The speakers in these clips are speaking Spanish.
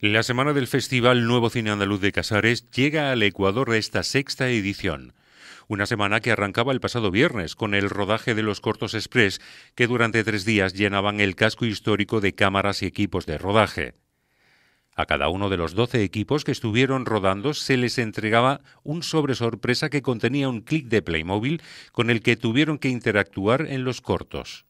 La semana del Festival Nuevo Cine Andaluz de Casares llega al Ecuador esta sexta edición. Una semana que arrancaba el pasado viernes con el rodaje de los cortos express que durante tres días llenaban el casco histórico de cámaras y equipos de rodaje. A cada uno de los doce equipos que estuvieron rodando se les entregaba un sobre sorpresa que contenía un clic de Playmobil con el que tuvieron que interactuar en los cortos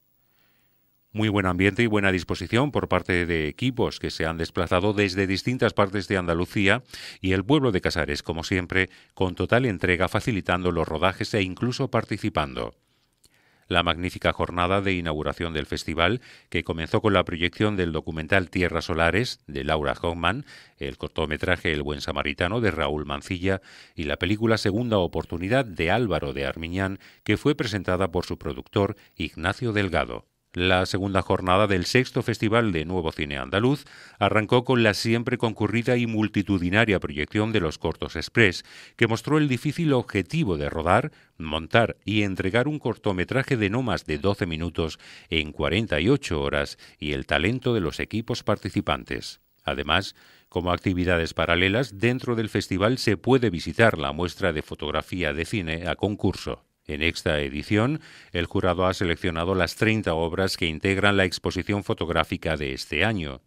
muy buen ambiente y buena disposición por parte de equipos que se han desplazado desde distintas partes de Andalucía y el pueblo de Casares, como siempre, con total entrega facilitando los rodajes e incluso participando. La magnífica jornada de inauguración del festival, que comenzó con la proyección del documental Tierras Solares de Laura Hoffman, el cortometraje El Buen Samaritano de Raúl Mancilla y la película Segunda Oportunidad de Álvaro de Armiñán, que fue presentada por su productor Ignacio Delgado. La segunda jornada del sexto Festival de Nuevo Cine Andaluz arrancó con la siempre concurrida y multitudinaria proyección de los cortos Express, que mostró el difícil objetivo de rodar, montar y entregar un cortometraje de no más de 12 minutos en 48 horas y el talento de los equipos participantes. Además, como actividades paralelas, dentro del festival se puede visitar la muestra de fotografía de cine a concurso. En esta edición, el jurado ha seleccionado las 30 obras que integran la exposición fotográfica de este año.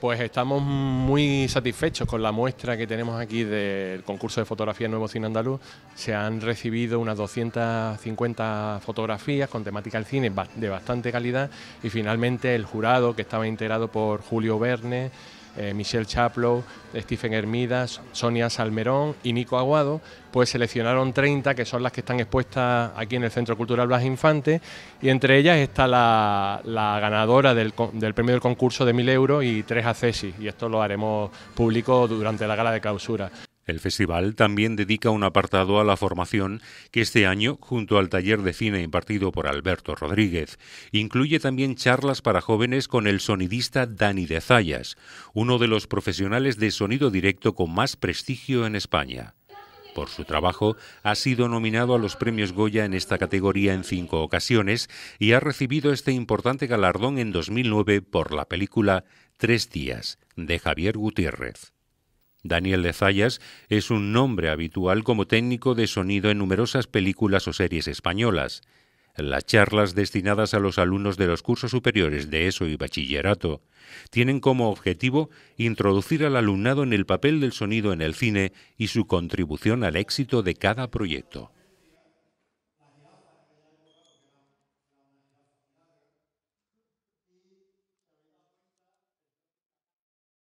Pues estamos muy satisfechos con la muestra que tenemos aquí del concurso de fotografía Nuevo Cine Andaluz. Se han recibido unas 250 fotografías con temática del cine de bastante calidad y finalmente el jurado, que estaba integrado por Julio Verne, eh, Michelle Chaplow, Stephen Hermidas, Sonia Salmerón y Nico Aguado, pues seleccionaron 30 que son las que están expuestas aquí en el Centro Cultural Blas Infante y entre ellas está la, ganadora del, del, premio del concurso de 1.000 euros y tres accesis y esto lo haremos público durante la gala de clausura. El festival también dedica un apartado a la formación que este año, junto al taller de cine impartido por Alberto Rodríguez, incluye también charlas para jóvenes con el sonidista Dani de Zayas, uno de los profesionales de sonido directo con más prestigio en España. Por su trabajo, ha sido nominado a los premios Goya en esta categoría en cinco ocasiones y ha recibido este importante galardón en 2009 por la película Tres días de Javier Gutiérrez. Daniel de Zayas es un nombre habitual como técnico de sonido en numerosas películas o series españolas. Las charlas destinadas a los alumnos de los cursos superiores de ESO y bachillerato tienen como objetivo introducir al alumnado en el papel del sonido en el cine y su contribución al éxito de cada proyecto.